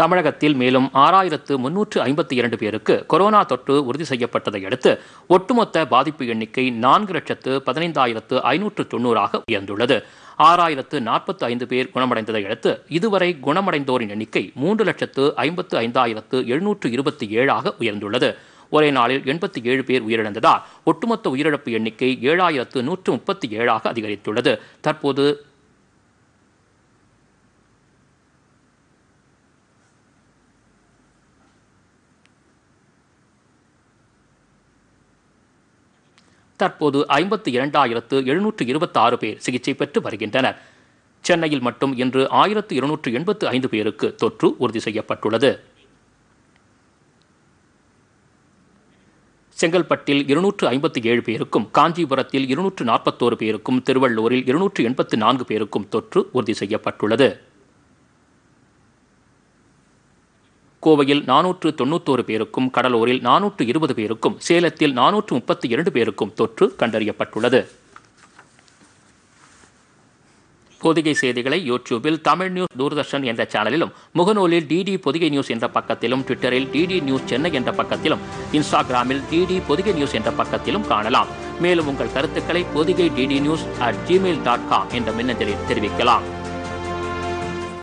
தமிழகத்தில் மேலும் ஆறாயிரத்து முன்னூற்று ஐம்பத்தி இரண்டு பேருக்கு கொரோனா தொற்று உறுதி செய்யப்பட்டதை அடுத்து ஒட்டுமொத்த பாதிப்பு எண்ணிக்கை நான்கு லட்சத்து பதினைந்தாயிரத்து ஐநூற்று தொண்ணூறாக உயர்ந்துள்ளது ஆறாயிரத்து நாற்பத்து ஐந்து பேர் குணமடைந்ததை அடுத்து இதுவரை குணமடைந்தோரின் எண்ணிக்கை மூன்று லட்சத்து ஐம்பத்து ஐந்தாயிரத்து எழுநூற்று இருபத்தி ஏழாக உயர்ந்துள்ளது ஒரே நாளில் எண்பத்தி ஏழு பேர் உயிரிழந்ததால் ஒட்டுமொத்த உயிரிழப்பு எண்ணிக்கை ஏழாயிரத்து நூற்று முப்பத்தி ஏழாக அதிகரித்துள்ளது தற்போது தற்போது ஐம்பத்தி இரண்டாயிரத்து எழுநூற்று இருபத்தி ஆறு பேர் சிகிச்சை பெற்று வருகின்றனர் சென்னையில் மட்டும் இன்று ஆயிரத்து இருநூற்று எண்பத்து ஐந்து பேருக்கு தொற்று உறுதி செய்யப்பட்டுள்ளது செங்கல்பட்டில் இருநூற்று ஐம்பத்தி ஏழு பேருக்கும் காஞ்சிபுரத்தில் இருநூற்று நாற்பத்தோரு பேருக்கும் திருவள்ளூரில் இருநூற்று எண்பத்து நான்கு பேருக்கும் தொற்று உறுதி செய்யப்பட்டுள்ளது கோவையில் நானூற்று தொன்னூத்தோரு பேருக்கும் கடலூரில் நானூற்று இருபது பேருக்கும் சேலத்தில் நானூற்று முப்பத்தி இரண்டு பேருக்கும் தொற்று கண்டறியப்பட்டுள்ளது பொதிகை செய்திகளை யூடியூபில் தமிழ் நியூஸ் தூர்தர்ஷன் என்ற சேனலிலும் முகநூலில் டிடி பொதிகை நியூஸ் என்ற பக்கத்திலும் ட்விட்டரில் டிடி நியூஸ் சென்னை என்ற பக்கத்திலும் இன்ஸ்டாகிராமில் டிடி பொதிகை நியூஸ் என்ற பக்கத்திலும் காணலாம் மேலும் உங்கள் கருத்துக்களை Podhigai DD news at Gmail dot com என்ற மின்னஞ்சலில் தெரிவிக்கலாம்